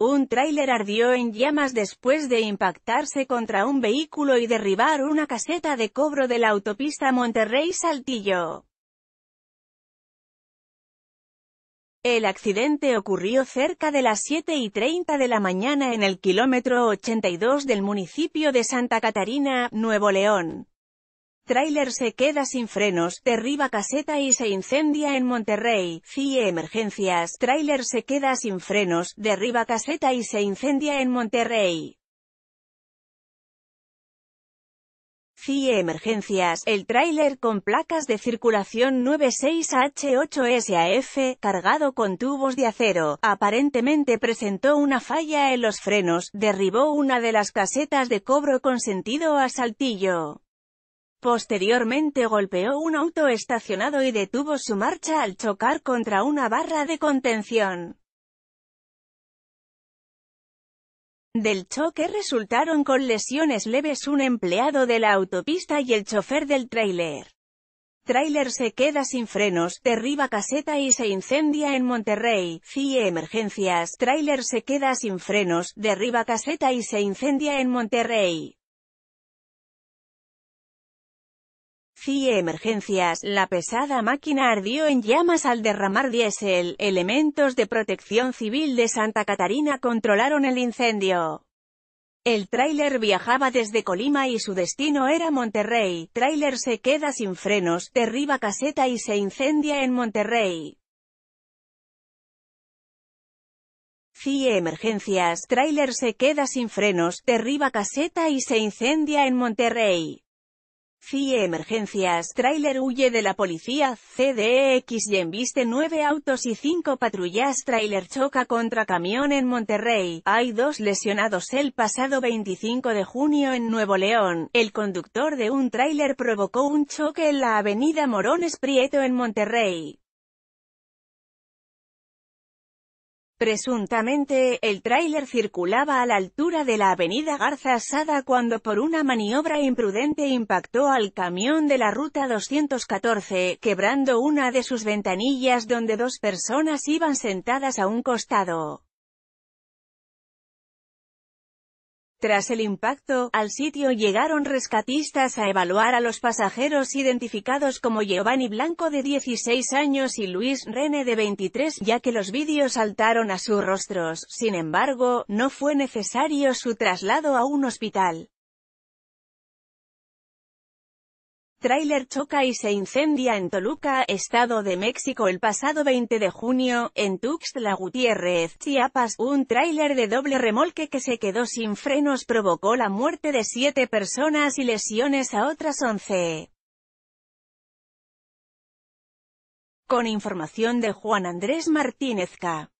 Un tráiler ardió en llamas después de impactarse contra un vehículo y derribar una caseta de cobro de la autopista Monterrey-Saltillo. El accidente ocurrió cerca de las 7 y 30 de la mañana en el kilómetro 82 del municipio de Santa Catarina, Nuevo León. Tráiler se queda sin frenos, derriba caseta y se incendia en Monterrey. CIE Emergencias. Tráiler se queda sin frenos, derriba caseta y se incendia en Monterrey. CIE Emergencias, el tráiler con placas de circulación 96H8SAF, cargado con tubos de acero, aparentemente presentó una falla en los frenos, derribó una de las casetas de cobro con sentido a Saltillo. Posteriormente golpeó un auto estacionado y detuvo su marcha al chocar contra una barra de contención. Del choque resultaron con lesiones leves un empleado de la autopista y el chofer del tráiler. Tráiler se queda sin frenos, derriba caseta y se incendia en Monterrey. CIE Emergencias. Tráiler se queda sin frenos, derriba caseta y se incendia en Monterrey. CIE Emergencias, la pesada máquina ardió en llamas al derramar diésel. Elementos de protección civil de Santa Catarina controlaron el incendio. El tráiler viajaba desde Colima y su destino era Monterrey. Tráiler se queda sin frenos, derriba caseta y se incendia en Monterrey. CIE Emergencias, tráiler se queda sin frenos, derriba caseta y se incendia en Monterrey. CIE Emergencias Trailer huye de la policía CDX y embiste nueve autos y cinco patrullas Trailer choca contra camión en Monterrey. Hay dos lesionados el pasado 25 de junio en Nuevo León. El conductor de un tráiler provocó un choque en la avenida Morones Prieto en Monterrey. Presuntamente, el tráiler circulaba a la altura de la avenida Garza Sada cuando por una maniobra imprudente impactó al camión de la ruta 214, quebrando una de sus ventanillas donde dos personas iban sentadas a un costado. Tras el impacto, al sitio llegaron rescatistas a evaluar a los pasajeros identificados como Giovanni Blanco de 16 años y Luis Rene de 23, ya que los vídeos saltaron a sus rostros. Sin embargo, no fue necesario su traslado a un hospital. Tráiler choca y se incendia en Toluca, Estado de México el pasado 20 de junio, en Tuxtla Gutiérrez, Chiapas, un tráiler de doble remolque que se quedó sin frenos provocó la muerte de siete personas y lesiones a otras once. Con información de Juan Andrés Martínezca.